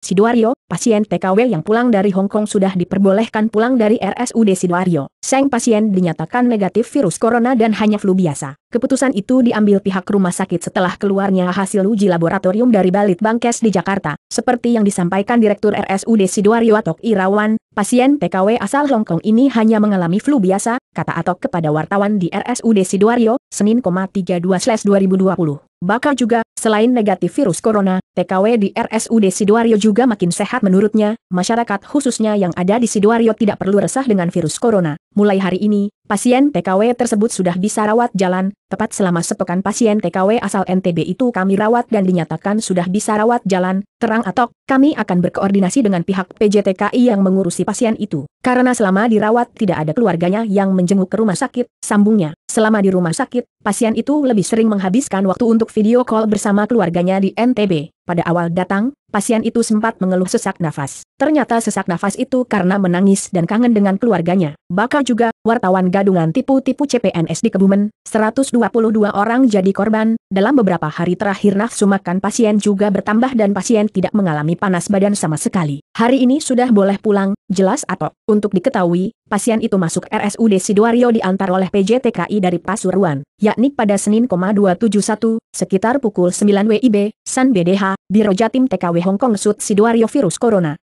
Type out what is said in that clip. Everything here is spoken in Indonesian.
Sidoario, pasien TKW yang pulang dari Hong Kong sudah diperbolehkan pulang dari RSUD Sidoario. Sang pasien dinyatakan negatif virus corona dan hanya flu biasa. Keputusan itu diambil pihak rumah sakit setelah keluarnya hasil uji laboratorium dari Balit Bangkes di Jakarta. Seperti yang disampaikan Direktur RSUD Sidoario Atok Irawan, pasien TKW asal Hong Kong ini hanya mengalami flu biasa, kata Atok kepada wartawan di RSUD Sidoario, Senin, 32/2020. Bakal juga, Selain negatif virus corona, TKW di RSUD Sidoarjo juga makin sehat menurutnya, masyarakat khususnya yang ada di Sidoarjo tidak perlu resah dengan virus corona. Mulai hari ini, pasien TKW tersebut sudah bisa rawat jalan, tepat selama sepekan pasien TKW asal NTB itu kami rawat dan dinyatakan sudah bisa rawat jalan, terang atau kami akan berkoordinasi dengan pihak PJTKI yang mengurusi pasien itu. Karena selama dirawat tidak ada keluarganya yang menjenguk ke rumah sakit, sambungnya. Selama di rumah sakit, pasien itu lebih sering menghabiskan waktu untuk video call bersama keluarganya di NTB. Pada awal datang, pasien itu sempat mengeluh sesak nafas. Ternyata sesak nafas itu karena menangis dan kangen dengan keluarganya. Bakal juga, wartawan gadungan tipu-tipu CPNS di Kebumen, 122 orang jadi korban, dalam beberapa hari terakhir nafsu makan pasien juga bertambah dan pasien tidak mengalami panas badan sama sekali. Hari ini sudah boleh pulang, jelas atau untuk diketahui, pasien itu masuk RSUD Sidoarjo diantar oleh PJTKI dari Pasuruan, yakni pada Senin, 271, sekitar pukul 9 WIB, San BDH, Biro Jatim TKW Hongkong Sud Sidoarjo virus corona.